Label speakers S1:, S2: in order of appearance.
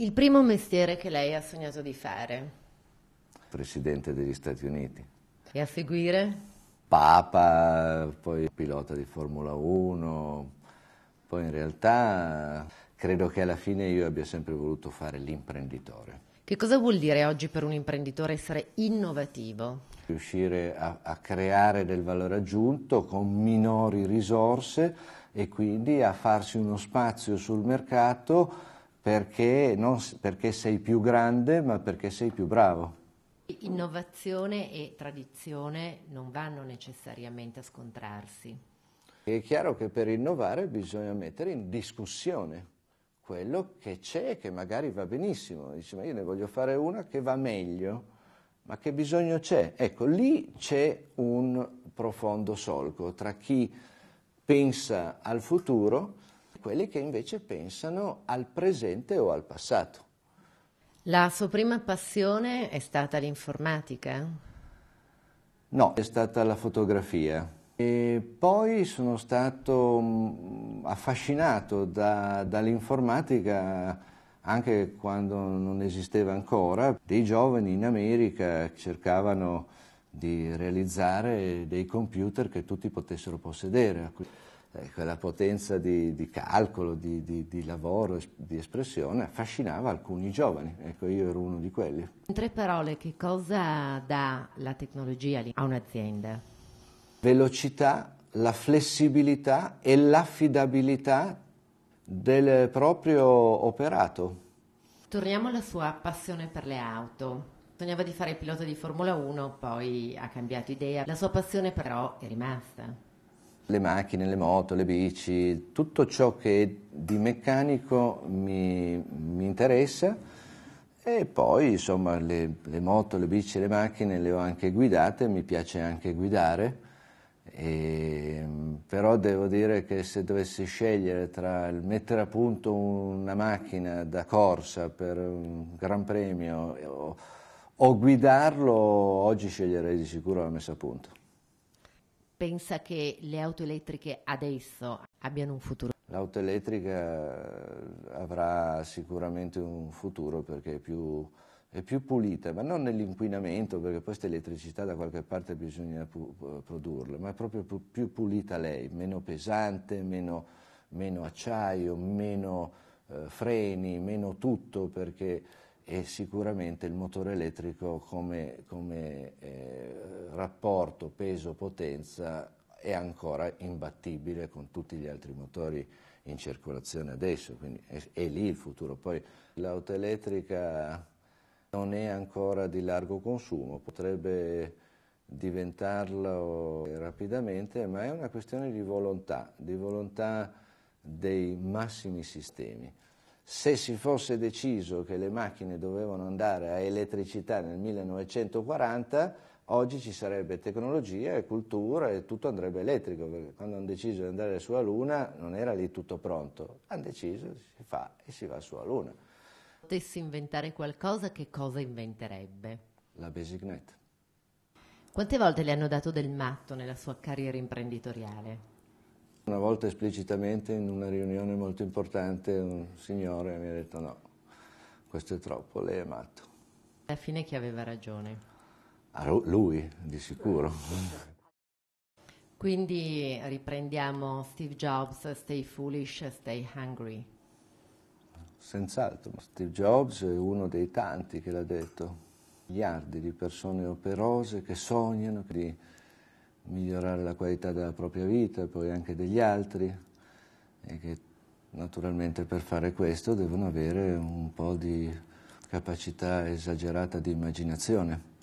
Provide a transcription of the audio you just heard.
S1: Il primo mestiere che lei ha sognato di fare?
S2: Presidente degli Stati Uniti.
S1: E a seguire?
S2: Papa, poi pilota di Formula 1, poi in realtà credo che alla fine io abbia sempre voluto fare l'imprenditore.
S1: Che cosa vuol dire oggi per un imprenditore essere innovativo?
S2: Riuscire a, a creare del valore aggiunto con minori risorse e quindi a farsi uno spazio sul mercato perché non perché sei più grande, ma perché sei più bravo.
S1: Innovazione e tradizione non vanno necessariamente a scontrarsi.
S2: È chiaro che per innovare bisogna mettere in discussione quello che c'è e che magari va benissimo. Dici, ma io ne voglio fare una che va meglio, ma che bisogno c'è? Ecco, lì c'è un profondo solco tra chi pensa al futuro quelli che invece pensano al presente o al passato.
S1: La sua prima passione è stata l'informatica?
S2: No, è stata la fotografia. E poi sono stato mm, affascinato da, dall'informatica anche quando non esisteva ancora. Dei giovani in America cercavano di realizzare dei computer che tutti potessero possedere eh, quella potenza di, di calcolo, di, di, di, lavoro, di espressione, affascinava alcuni giovani. Ecco, io ero uno di quelli.
S1: In tre parole, che cosa dà la tecnologia a un'azienda?
S2: Velocità, la flessibilità e l'affidabilità del proprio operato.
S1: Torniamo alla sua passione per le auto. Sognava di fare il pilota di Formula 1, poi ha cambiato idea. La sua passione però è rimasta
S2: le macchine, le moto, le bici, tutto ciò che di meccanico mi, mi interessa e poi insomma le, le, moto, le bici, le macchine le ho anche guidate, mi piace anche guidare, e, però devo dire che se dovessi scegliere tra il mettere a punto una macchina da corsa per un gran premio o, o guidarlo, oggi sceglierei di sicuro la messa a punto
S1: pensa che le auto elettriche adesso abbiano un futuro?
S2: L'auto elettrica eh, avrà sicuramente un futuro perché è più, è più pulita, ma non nell'inquinamento, perché questa elettricità da qualche parte bisogna pu- eh, produrla, ma è proprio pu- più pulita lei, meno pesante, meno, meno acciaio, meno eh, freni, meno tutto, perché e sicuramente il motore elettrico come, come eh, rapporto peso-potenza è ancora imbattibile con tutti gli altri motori in circolazione adesso, quindi è, è lì il futuro. Poi l'auto elettrica non è ancora di largo consumo, potrebbe diventarlo rapidamente, ma è una questione di volontà, di volontà dei massimi sistemi se si fosse deciso che le macchine dovevano andare a elettricità nel 1940, oggi ci sarebbe tecnologia e cultura e tutto andrebbe elettrico, perché quando hanno deciso di andare sulla Luna non era lì tutto pronto, hanno deciso, si fa e si va sulla Luna. Se
S1: potessi inventare qualcosa, che cosa inventerebbe?
S2: La BasicNet.
S1: Quante volte le hanno dato del matto nella sua carriera imprenditoriale?
S2: Una volta esplicitamente in una riunione molto importante un signore mi ha detto no, questo è troppo, lei è matto.
S1: Alla fine chi aveva ragione?
S2: Ah, lui, di sicuro.
S1: Quindi riprendiamo Steve Jobs, Stay Foolish, Stay Hungry.
S2: Senz'altro, Steve Jobs è uno dei tanti che l'ha detto. Miliardi di persone operose che sognano di migliorare la qualità della propria vita e poi anche degli altri e che naturalmente per fare questo devono avere un po' di capacità esagerata di immaginazione.